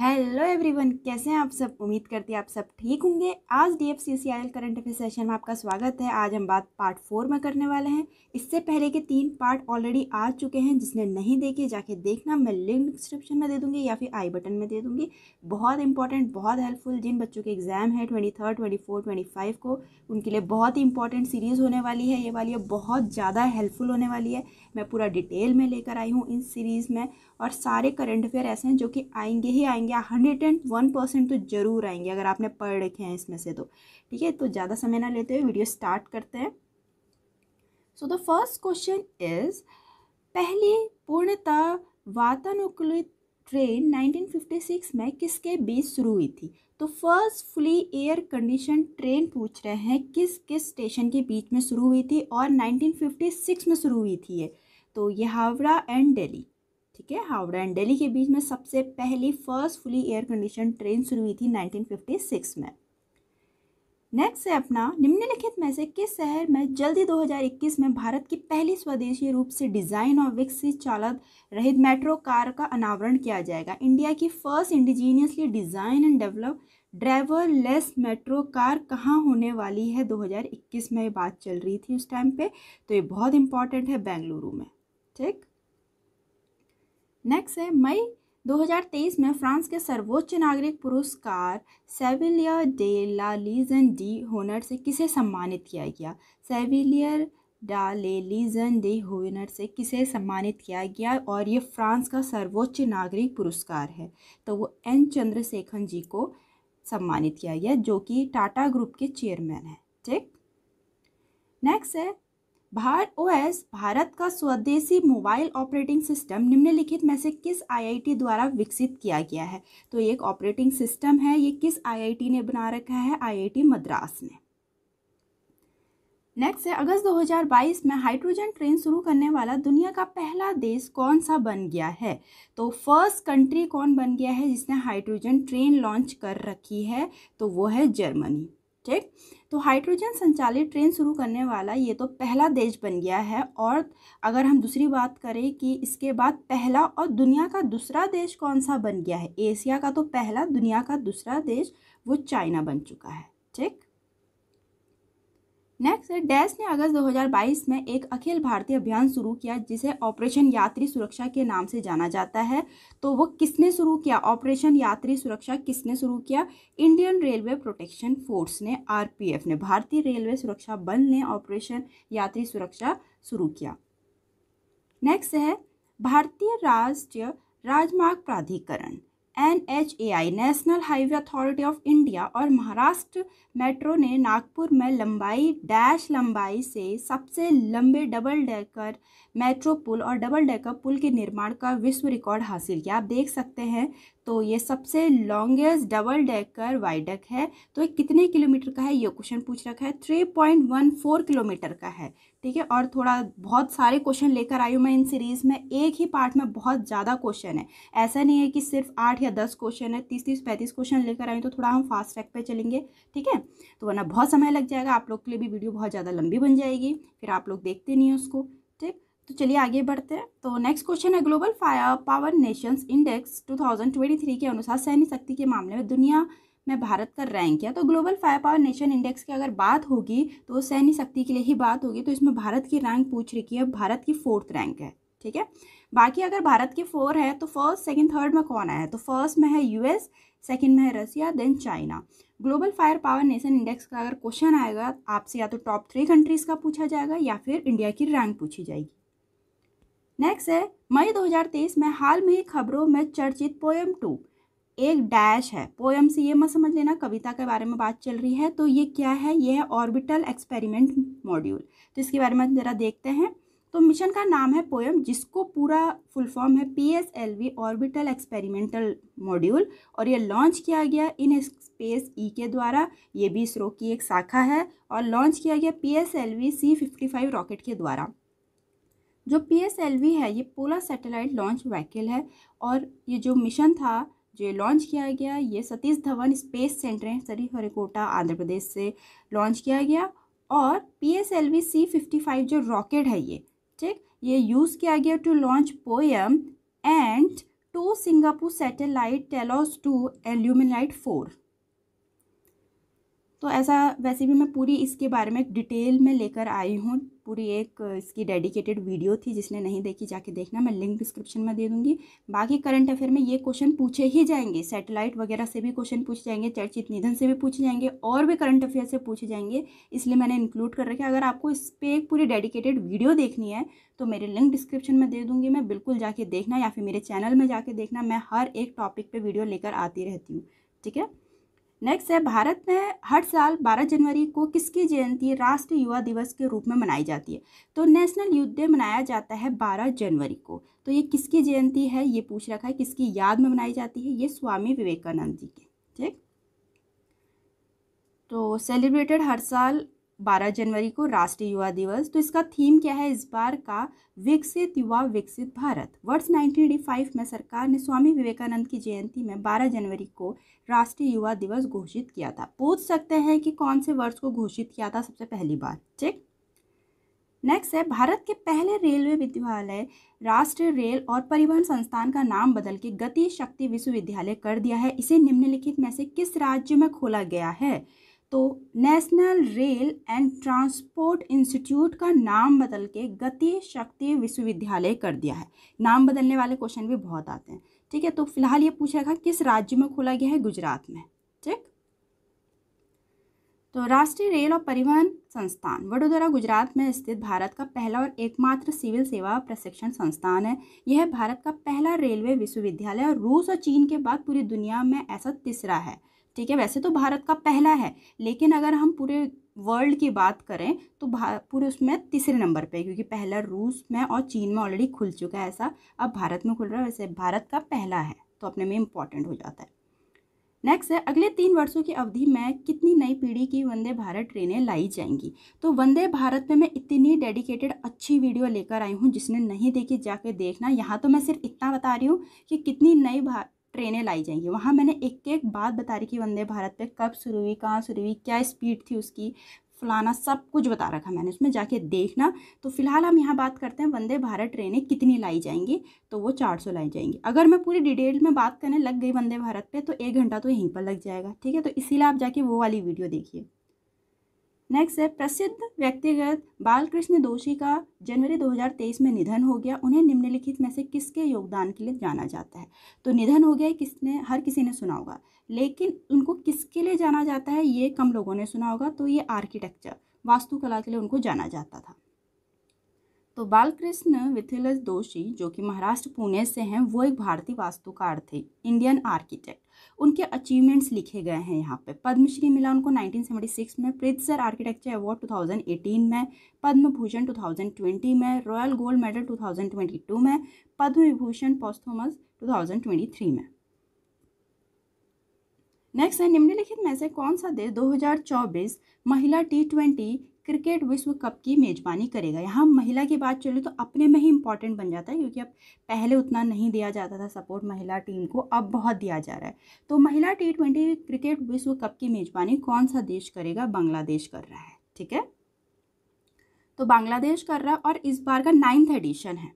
hello everyone कैसे हैं आप सब उम्मीद करती है आप सब ठीक होंगे आज D F C C I L current affair session में आपका स्वागत है आज हम बात पार्ट फोर में करने वाले हैं इससे पहले के तीन पार्ट ऑलरेडी आ चुके हैं जिसने नहीं देखे जाके देखना मैं लिंक डिस्क्रिप्शन में दे दूंगी या फिर आई बटन में दे दूंगी बहुत इंपॉर्टेंट बहुत हेल्पफुल जिन बच्चों के एग्जाम है twenty third twenty twenty five को उनके लिए बहुत ही इंपॉर्टेंट सीरीज़ होने वाली है ये वाली है बहुत ज़्यादा हेल्पफुल होने वाली है मैं पूरा डिटेल में लेकर आई हूँ इन सीरीज़ में और सारे करंट अफेयर ऐसे हैं जो कि आएंगे ही आएंगे आएंगे हंड्रेड एंड वन परसेंट तो ज़रूर आएंगे अगर आपने पढ़ रखे हैं इसमें से तो ठीक है तो ज़्यादा समय ना लेते हुए वीडियो स्टार्ट करते हैं so the first question is पहली पूर्णतः वातानुकूलित ट्रेन 1956 में किसके बीच शुरू हुई थी तो first fully air condition train पूछ रहे हैं किस किस स्टेशन के बीच में शुरू हुई थी और 1956 में शुरू हुई थी ये तो ये हावड़ा एंड दिल्ली ठीक है हावड़ा एंड दिल्ली के बीच में सबसे पहली first fully air condition train शुरू हुई थी 1956 में नेक्स्ट है अपना निम्नलिखित में से किस शहर में जल्दी 2021 में भारत की पहली स्वदेशी रूप से डिज़ाइन और विकसित चालक रहित मेट्रो कार का अनावरण किया जाएगा इंडिया की first indigenously design and develop driverless metro car कहाँ होने वाली है 2021 में ये बात चल रही थी उस टाइम पे तो ये बहुत इंपॉर्टेंट है बेंगलुरु में ठीक नेक्स्ट है मई 2023 में फ्रांस के सर्वोच्च नागरिक पुरस्कार chevalier de la Legion d'honneur से किसे सम्मानित किया गया सेविलियर डा ले लीजन डे होनर से किसे सम्मानित किया गया और ये फ्रांस का सर्वोच्च नागरिक पुरस्कार है तो वो एन चंद्रशेखर जी को सम्मानित किया गया जो कि टाटा ग्रुप के चेयरमैन हैं ठीक नेक्स्ट है भारत ओएस भारत का स्वदेशी मोबाइल ऑपरेटिंग सिस्टम निम्नलिखित में से किस आईआईटी द्वारा विकसित किया गया है तो ये एक ऑपरेटिंग सिस्टम है ये किस आईआईटी ने बना रखा है आईआईटी मद्रास ने नेक्स्ट है अगस्त 2022 में हाइड्रोजन ट्रेन शुरू करने वाला दुनिया का पहला देश कौन सा बन गया है तो फर्स्ट कंट्री कौन बन गया है जिसने हाइड्रोजन ट्रेन लॉन्च कर रखी है तो वो है जर्मनी स्टेट तो हाइड्रोजन संचालित ट्रेन शुरू करने वाला ये तो पहला देश बन गया है और अगर हम दूसरी बात करें कि इसके बाद पहला और दुनिया का दूसरा देश कौन सा बन गया है एशिया का तो पहला दुनिया का दूसरा देश वो चाइना बन चुका है ठीक नेक्स्ट डैश ने अगस्त 2022 में एक अखिल भारतीय अभियान शुरू किया जिसे ऑपरेशन यात्री सुरक्षा के नाम से जाना जाता है तो वो किसने शुरू किया ऑपरेशन यात्री सुरक्षा किसने शुरू किया इंडियन रेलवे प्रोटेक्शन फोर्स ने आरपीएफ ने भारतीय रेलवे सुरक्षा बल ने ऑपरेशन यात्री सुरक्षा शुरू किया नेक्स्ट है भारतीय राष्ट्रीय राजमार्ग प्राधिकरण N H A I national highway authority of India और महाराष्ट्र मेट्रो ने नागपुर में लंबाई डैश लंबाई से सबसे लंबे डबल डेकर मेट्रो पुल और डबल डेकर पुल के निर्माण का विश्व रिकॉर्ड हासिल किया आप देख सकते हैं तो ये सबसे लॉन्गेस्ट डबल डेकर वाइडक है तो ये कितने किलोमीटर का है ये क्वेश्चन पूछ रखा है three point one four kilometre का है ठीक है और थोड़ा बहुत सारे क्वेश्चन लेकर आई हूँ मैं इन सीरीज़ में एक ही पार्ट में बहुत ज़्यादा क्वेश्चन है ऐसा नहीं है कि सिर्फ आठ या दस क्वेश्चन है तीस तीस पैंतीस क्वेश्चन लेकर आई हूँ तो थोड़ा हम फास्ट ट्रैक पे चलेंगे ठीक है तो वरना बहुत समय लग जाएगा आप लोग के लिए भी वीडियो बहुत ज़्यादा लंबी बन जाएगी फिर आप लोग देखते नहीं उसको ठीक तो चलिए आगे बढ़ते हैं तो नेक्स्ट क्वेश्चन है global fire power nations index 2023 के अनुसार सैन्य शक्ति के मामले में दुनिया में भारत का रैंक है तो global fire power nation index की अगर बात होगी तो सैन्य शक्ति के लिए ही बात होगी तो इसमें भारत की रैंक पूछ रही है भारत की फोर्थ रैंक है ठीक है बाकी अगर भारत की फोर है तो फर्स्ट सेकेंड थर्ड में कौन आया तो फर्स्ट में है यूएस सेकेंड में है Russia then China global fire power nation index का अगर क्वेश्चन आएगा आपसे या तो टॉप थ्री कंट्रीज़ का पूछा जाएगा या फिर इंडिया की रैंक पूछी जाएगी नेक्स्ट है मई 2023 में हाल में ही खबरों में चर्चित पोएम टू एक डैश है पोएम से ये मत समझ लेना कविता के बारे में बात चल रही है तो ये क्या है ये है ऑर्बिटल एक्सपेरिमेंट मॉड्यूल तो इसके बारे में ज़रा देखते हैं तो मिशन का नाम है पोएम जिसको पूरा फुल फॉर्म है P S L V orbital experimental module और ये लॉन्च किया गया इन स्पेस ई के द्वारा ये भी इसरो की एक शाखा है और लॉन्च किया गया P S L V C fifty five rocket के द्वारा जो पी एस एल वी है ये पोला सैटेलाइट लॉन्च व्हीकल है और ये जो मिशन था जो लॉन्च किया गया ये सतीश धवन स्पेस सेंटर है सरी हरिकोटा आंध्र प्रदेश से लॉन्च किया गया और P S L V C fifty five जो रॉकेट है ये ठीक ये यूज़ किया गया to launch POEM and two Singapore satellite TeLEOS two Lumelite four तो ऐसा वैसे भी मैं पूरी इसके बारे में डिटेल में लेकर आई हूँ पूरी एक इसकी डेडिकेटेड वीडियो थी जिसने नहीं देखी जाके देखना मैं लिंक डिस्क्रिप्शन में दे दूंगी बाकी करंट अफेयर में ये क्वेश्चन पूछे ही जाएंगे सैटेलाइट वगैरह से भी क्वेश्चन पूछे जाएंगे चर्चित निधन से भी पूछे जाएंगे और भी करंट अफेयर से पूछे जाएंगे इसलिए मैंने इंक्लूड कर रखे अगर आपको इस पर एक पूरी डेडिकेटेड वीडियो देखनी है तो मेरे लिंक डिस्क्रिप्शन में दे दूँगी मैं बिल्कुल जाके देखना या फिर मेरे चैनल में जाके देखना मैं हर एक टॉपिक पर वीडियो लेकर आती रहती हूँ ठीक है नेक्स्ट है भारत में हर साल 12 जनवरी को किसकी जयंती राष्ट्रीय युवा दिवस के रूप में मनाई जाती है तो नेशनल यूथ डे मनाया जाता है 12 जनवरी को तो ये किसकी जयंती है ये पूछ रखा है किसकी याद में मनाई जाती है ये स्वामी विवेकानंद जी की ठीक तो सेलिब्रेटेड हर साल बारह जनवरी को राष्ट्रीय युवा दिवस तो इसका थीम क्या है इस बार का विकसित युवा विकसित भारत वर्ष 1985 में सरकार ने स्वामी विवेकानंद की जयंती में 12 जनवरी को राष्ट्रीय युवा दिवस घोषित किया था पूछ सकते हैं कि कौन से वर्ष को घोषित किया था सबसे पहली बार ठीक नेक्स्ट है भारत के पहले रेलवे विद्यालय राष्ट्रीय रेल और परिवहन संस्थान का नाम बदल के गति शक्ति विश्वविद्यालय कर दिया है इसे निम्नलिखित में से किस राज्य में खोला गया है तो national rail and transport institute का नाम बदल के गति शक्ति विश्वविद्यालय कर दिया है नाम बदलने वाले क्वेश्चन भी बहुत आते हैं ठीक है तो फिलहाल ये पूछ रखा किस राज्य में खोला गया है गुजरात में ठीक तो राष्ट्रीय रेल और परिवहन संस्थान वडोदरा गुजरात में स्थित भारत का पहला और एकमात्र सिविल सेवा प्रशिक्षण संस्थान है यह भारत का पहला रेलवे विश्वविद्यालय और रूस और चीन के बाद पूरी दुनिया में ऐसा तीसरा है ठीक है वैसे तो भारत का पहला है लेकिन अगर हम पूरे वर्ल्ड की बात करें तो पूरे उसमें तीसरे नंबर पे क्योंकि पहला रूस में और चीन में ऑलरेडी खुल चुका है ऐसा अब भारत में खुल रहा है वैसे भारत का पहला है तो अपने में इम्पॉर्टेंट हो जाता है नेक्स्ट है अगले तीन वर्षों की अवधि में कितनी नई पीढ़ी की वंदे भारत ट्रेनें लाई जाएंगी तो वंदे भारत में मैं इतनी डेडिकेटेड अच्छी वीडियो लेकर आई हूँ जिसने नहीं देखी जाके देखना यहाँ तो मैं सिर्फ इतना बता रही हूँ कि कितनी नई ट्रेनें लाई जाएंगी वहाँ मैंने एक एक बात बता रही कि वंदे भारत पे कब शुरू हुई कहाँ शुरू हुई क्या स्पीड थी उसकी फलाना सब कुछ बता रखा मैंने उसमें जाके देखना तो फिलहाल हम यहाँ बात करते हैं वंदे भारत ट्रेनें कितनी लाई जाएंगी तो वो चार सौ लाई जाएंगी अगर मैं पूरी डिटेल में बात करने लग गई वंदे भारत पे तो एक घंटा तो यहीं पर लग जाएगा ठीक है तो इसीलिए आप जाके वो वाली वीडियो देखिए नेक्स्ट है प्रसिद्ध व्यक्तिगत बालकृष्ण दोषी का जनवरी 2023 में निधन हो गया उन्हें निम्नलिखित में से किसके योगदान के लिए जाना जाता है तो निधन हो गया किसने हर किसी ने सुना होगा लेकिन उनको किसके लिए जाना जाता है ये कम लोगों ने सुना होगा तो ये आर्किटेक्चर वास्तुकला के लिए उनको जाना जाता था तो बालकृष्ण विथिलस दोषी जो कि महाराष्ट्र पुणे से हैं वो एक भारतीय वास्तुकार थे इंडियन आर्किटेक्ट उनके अचीवमेंट्स लिखे गए हैं यहाँ पे पद्मश्री मिला उनको 1976 में प्रित्सर आर्किटेक्चर अवार्ड 2018 में पद्म भूषण 2020 में रॉयल गोल्ड मेडल 2022 में पद्म विभूषण पोस्थोमस 2023 में नेक्स्ट है निम्नलिखित में से कौन सा देश 2024 महिला टी ट्वेंटी क्रिकेट विश्व कप की मेज़बानी करेगा यहाँ महिला की बात चले तो अपने में ही इम्पॉर्टेंट बन जाता है क्योंकि अब पहले उतना नहीं दिया जाता था सपोर्ट महिला टीम को अब बहुत दिया जा रहा है तो महिला टी ट्वेंटी क्रिकेट विश्व कप की मेज़बानी कौन सा देश करेगा बांग्लादेश कर रहा है ठीक है तो बांग्लादेश कर रहा है और इस बार का नाइन्थ एडिशन है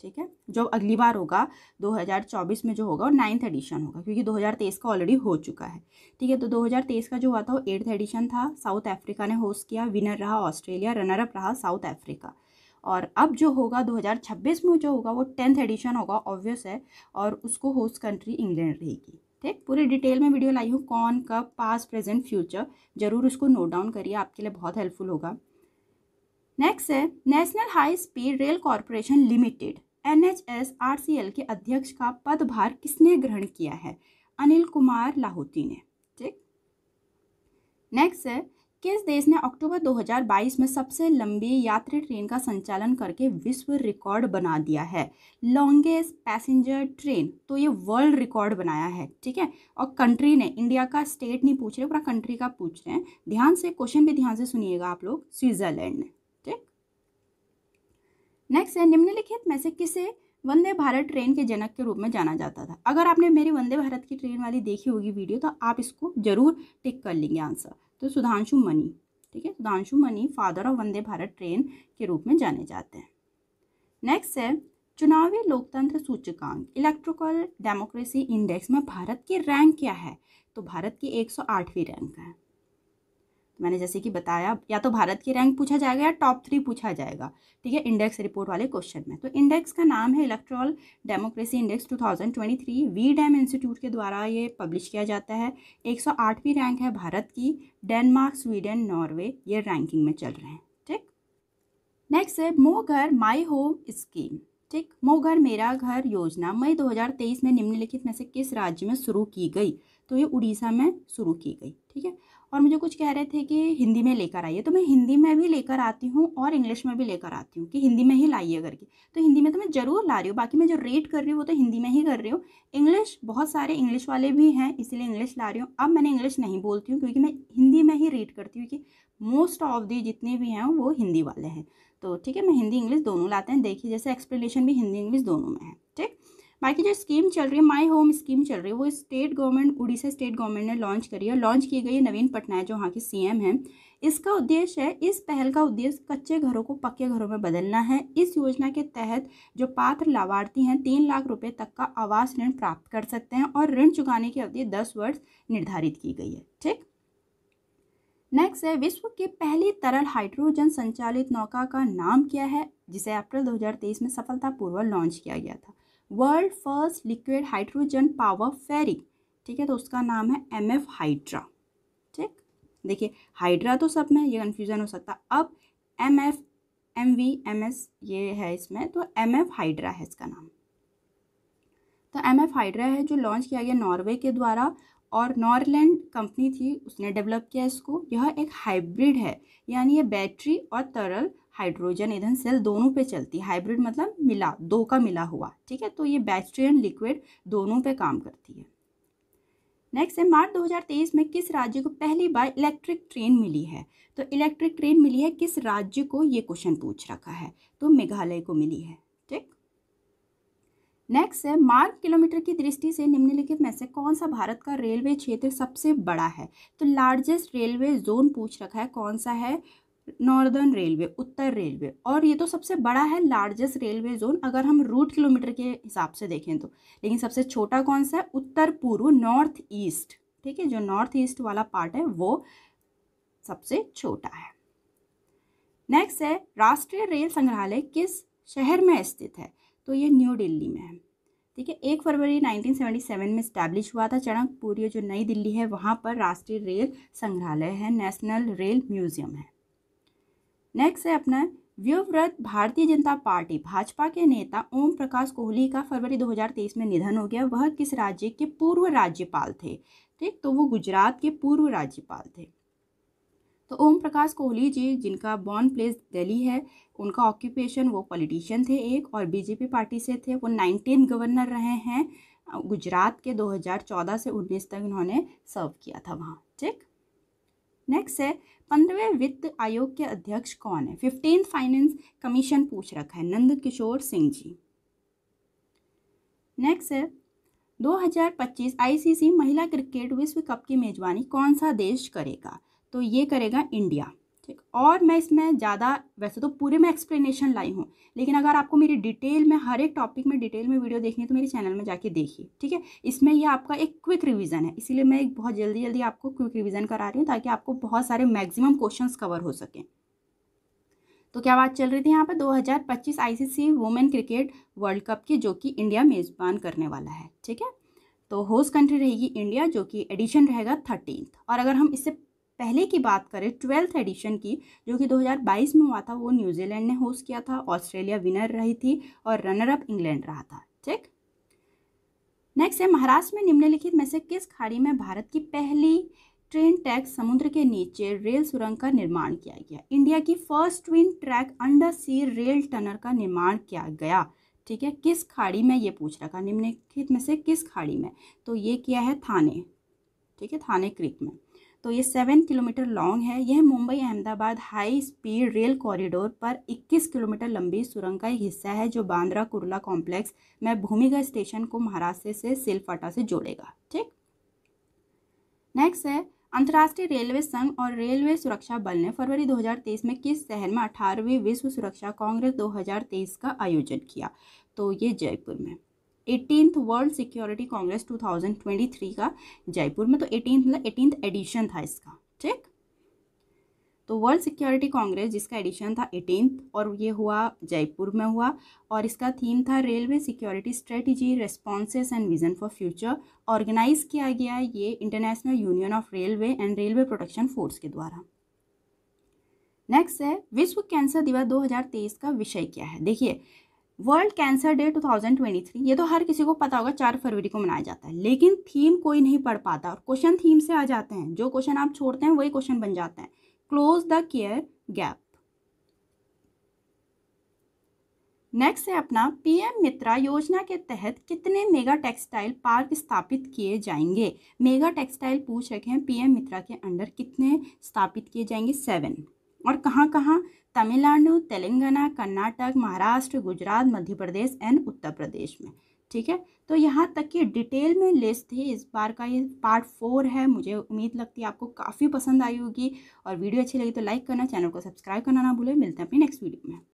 ठीक है जो अगली बार होगा 2024 में जो होगा वो नाइन्थ एडिशन होगा क्योंकि 2023 का ऑलरेडी हो चुका है ठीक है तो 2023 का जो हुआ था वो एट्थ एडिशन था साउथ अफ्रीका ने होस्ट किया विनर रहा ऑस्ट्रेलिया रनर अप रहा साउथ अफ्रीका और अब जो होगा 2026 में जो होगा वो टेंथ एडिशन होगा ऑब्वियस है और उसको होस्ट कंट्री इंग्लैंड रहेगी ठीक पूरी डिटेल में वीडियो लाई हूँ कौन कब पास प्रेजेंट फ्यूचर ज़रूर उसको नोट डाउन करिए आपके लिए बहुत हेल्पफुल होगा नेक्स्ट है national high speed rail corporation limited L के अध्यक्ष का पदभार किसने ग्रहण किया है अनिल कुमार लाहौती ने ठीक नेक्स्ट है किस देश ने अक्टूबर 2022 में सबसे लंबी यात्री ट्रेन का संचालन करके विश्व रिकॉर्ड बना दिया है लॉन्गेस्ट पैसेंजर ट्रेन तो ये वर्ल्ड रिकॉर्ड बनाया है ठीक है और कंट्री ने इंडिया का स्टेट नहीं पूछ रहे पूरा कंट्री का पूछ रहे हैं ध्यान से क्वेश्चन भी ध्यान से सुनिएगा आप लोग स्विट्जरलैंड ने नेक्स्ट है निम्नलिखित में से किसे वंदे भारत ट्रेन के जनक के रूप में जाना जाता था अगर आपने मेरी वंदे भारत की ट्रेन वाली देखी होगी वीडियो तो आप इसको जरूर टिक कर लेंगे आंसर तो सुधांशु मनी ठीक है Sudhanshu Mani father of Vande Bharat train के रूप में जाने जाते हैं नेक्स्ट है चुनावी लोकतंत्र सूचकांक इलेक्ट्रिकल डेमोक्रेसी इंडेक्स में भारत की रैंक क्या है तो भारत की एक रैंक है मैंने जैसे कि बताया या तो भारत की रैंक पूछा जाएगा या टॉप थ्री पूछा जाएगा ठीक है इंडेक्स रिपोर्ट वाले क्वेश्चन में तो इंडेक्स का नाम है electoral democracy index 2023 V Dem institute के द्वारा ये पब्लिश किया जाता है एक सौ आठवीं रैंक है भारत की डेनमार्क स्वीडन नॉर्वे ये रैंकिंग में चल रहे हैं ठीक नेक्स्ट है मो घर माई होम स्कीम ठीक मो घर मेरा घर योजना मई दो में निम्नलिखित में से किस राज्य में शुरू की गई तो ये उड़ीसा में शुरू की गई ठीक है और मुझे कुछ कह रहे थे कि हिंदी में लेकर आइए तो मैं हिंदी में भी लेकर आती हूँ और इंग्लिश में भी लेकर आती हूँ कि हिंदी में ही लाइए करके तो हिंदी में तो मैं ज़रूर ला रही हूँ बाकी मैं जो रीड कर रही हूँ वो तो हिंदी में ही कर रही हूँ इंग्लिश बहुत सारे इंग्लिश वाले भी हैं इसीलिए इंग्लिश ला रही हूँ अब मैंने इंग्लिश नहीं बोलती हूँ क्योंकि मैं हिंदी में ही रीड करती हूँ कि मोस्ट ऑफ दी जितने भी हैं वो हिंदी वाले हैं तो ठीक है मैं हिंदी इंग्लिश दोनों लाते हैं देखिए जैसे एक्सप्लेनेशन भी हिंदी इंग्लिश दोनों में है ठीक बाकी जो स्कीम चल रही है माई होम स्कीम चल रही है वो state government Orissa state government ने लॉन्च करी है लॉन्च की गई है नवीन पटनायक जो वहाँ के एम है इसका उद्देश्य है इस पहल का उद्देश्य कच्चे घरों को पक्के घरों में बदलना है इस योजना के तहत जो पात्र लाभार्थी हैं तीन लाख रुपये तक का आवास ऋण प्राप्त कर सकते हैं और ऋण चुकाने की अवधि दस वर्ष निर्धारित की गई है ठीक नेक्स्ट है विश्व के पहली तरल हाइड्रोजन संचालित नौका का नाम क्या है जिसे अप्रैल 2023 में सफलतापूर्वक लॉन्च किया गया था world first liquid hydrogen power ferry ठीक है तो उसका नाम है एम एफ हाइड्रा ठीक देखिए हाइड्रा तो सब में ये कन्फ्यूज़न हो सकता अब M F M V M S ये है इसमें तो एम एफ हाइड्रा है इसका नाम तो एम एफ हाइड्रा है जो लॉन्च किया गया नॉर्वे के द्वारा और नॉर्लैंड कंपनी थी उसने डेवलप किया इसको यह एक हाइब्रिड है यानी ये बैटरी और तरल हाइड्रोजन ईंधन सेल दोनों पे चलती है हाइब्रिड मतलब मिला दो का मिला हुआ ठीक है तो ये बैटरी एंड लिक्विड दोनों पे काम करती है नेक्स्ट है मार्च 2023 में किस राज्य को पहली बार इलेक्ट्रिक ट्रेन मिली है तो इलेक्ट्रिक ट्रेन मिली है किस राज्य को ये क्वेश्चन पूछ रखा है तो मेघालय को मिली है ठीक नेक्स्ट है मार्ग किलोमीटर की दृष्टि से निम्नलिखित में से कौन सा भारत का रेलवे क्षेत्र सबसे बड़ा है तो लार्जेस्ट रेलवे जोन पूछ रखा है कौन सा है नॉर्दर्न रेलवे उत्तर रेलवे और ये तो सबसे बड़ा है लार्जेस्ट रेलवे जोन अगर हम रूट किलोमीटर के हिसाब से देखें तो लेकिन सबसे छोटा कौन सा है उत्तर पूर्व नॉर्थ ईस्ट ठीक है जो नॉर्थ ईस्ट वाला पार्ट है वो सबसे छोटा है नेक्स्ट है राष्ट्रीय रेल संग्रहालय किस शहर में स्थित है तो ये न्यू दिल्ली में है ठीक है एक फरवरी 1977 में स्टैब्लिश हुआ था चणकपुर जो नई दिल्ली है वहाँ पर राष्ट्रीय रेल संग्रहालय है नेशनल रेल म्यूजियम है नेक्स्ट है अपना व्यव्रत भारतीय जनता पार्टी भाजपा के नेता ओम प्रकाश कोहली का फरवरी 2023 में निधन हो गया वह किस राज्य के पूर्व राज्यपाल थे ठीक तो वो गुजरात के पूर्व राज्यपाल थे तो ओम प्रकाश कोहली जी जिनका बॉर्न प्लेस दिल्ली है उनका ऑक्यूपेशन वो पॉलिटिशियन थे एक और बीजेपी पार्टी से थे वो नाइनटीन गवर्नर रहे हैं गुजरात के 2014 से 19 तक इन्होंने सर्व किया था वहाँ ठीक नेक्स्ट है पंद्रहवें वित्त आयोग के अध्यक्ष कौन है फिफ्टीन फाइनेंस कमीशन पूछ रखा है नंद किशोर सिंह जी नेक्स्ट है 2025 आईसीसी महिला क्रिकेट विश्व कप की मेजबानी कौन सा देश करेगा तो ये करेगा इंडिया ठीक और मैं इसमें ज़्यादा वैसे तो पूरे में एक्सप्लेनेशन लाई हूँ लेकिन अगर आपको मेरी डिटेल में हर एक टॉपिक में डिटेल में वीडियो देखनी है तो मेरे चैनल में जाके देखिए ठीक है इसमें ये आपका एक क्विक रिवीजन है इसीलिए मैं एक बहुत जल्दी जल्दी आपको क्विक रिवीजन करा रही हूँ ताकि आपको बहुत सारे मैक्सिमम क्वेश्चंस कवर हो सकें तो क्या बात चल रही थी यहाँ पर 2025 ICC women cricket world cup की जो कि इंडिया मेज़बान करने वाला है ठीक है तो होस्ट कंट्री रहेगी इंडिया जो कि एडिशन रहेगा थर्टीन और अगर हम इससे पहले की बात करें ट्वेल्थ एडिशन की जो कि 2022 में हुआ था वो न्यूजीलैंड ने होस्ट किया था ऑस्ट्रेलिया विनर रही थी और रनर अप इंग्लैंड रहा था ठीक नेक्स्ट है महाराष्ट्र में निम्नलिखित में से किस खाड़ी में भारत की पहली ट्रेन ट्रैक समुद्र के नीचे रेल सुरंग का निर्माण किया गया इंडिया की first twin track under sea rail tunnel का निर्माण किया गया ठीक है किस खाड़ी में ये पूछ रखा निम्नलिखित में से किस खाड़ी में तो ये किया है थाने ठीक है थाने क्रिक में तो ये सेवन किलोमीटर लॉन्ग है यह Mumbai Ahmedabad high speed rail corridor पर 21 किलोमीटर लंबी सुरंग का एक हिस्सा है जो बांद्रा कुर्ला कॉम्प्लेक्स में भूमिगत स्टेशन को महाराष्ट्र से सिलफाटा से जोड़ेगा ठीक नेक्स्ट है अंतर्राष्ट्रीय रेलवे संघ और रेलवे सुरक्षा बल ने फरवरी 2023 में किस शहर में अठारहवीं विश्व सुरक्षा कांग्रेस 2023 का आयोजन किया तो ये जयपुर में एटीनथ वर्ल्ड सिक्योरिटी कांग्रेस 2023 का जयपुर में तो एटीन मतलब एटीन एडिशन था इसका ठीक तो वर्ल्ड सिक्योरिटी कांग्रेस जिसका एडिशन था एटीन और ये हुआ जयपुर में हुआ और इसका थीम था railway security strategy responses and vision for future organise किया गया ये international union of railway and railway protection force के द्वारा नेक्स्ट है विश्व कैंसर दिवस 2023 का विषय क्या है देखिए वर्ल्ड कैंसर डे 2023 ये तो हर किसी को पता होगा चार फरवरी को मनाया जाता है लेकिन थीम कोई नहीं पढ़ पाता और क्वेश्चन थीम से आ जाते हैं जो क्वेश्चन आप छोड़ते हैं वही क्वेश्चन बन जाते हैं close the care gap next है अपना पीएम मित्रा योजना के तहत कितने मेगा टेक्सटाइल पार्क स्थापित किए जाएंगे मेगा टेक्सटाइल पूछ रखे हैं पीएम मित्रा के अंडर कितने स्थापित किए जाएंगे सेवन और कहाँ कहाँ तमिलनाडु तेलंगाना कर्नाटक महाराष्ट्र गुजरात मध्य प्रदेश एंड उत्तर प्रदेश में ठीक है तो यहाँ तक कि डिटेल में लिस्ट थी इस बार का ये पार्ट फोर है मुझे उम्मीद लगती है आपको काफ़ी पसंद आई होगी और वीडियो अच्छी लगी तो लाइक करना चैनल को सब्सक्राइब करना ना भूलें मिलते हैं अपनी नेक्स्ट वीडियो में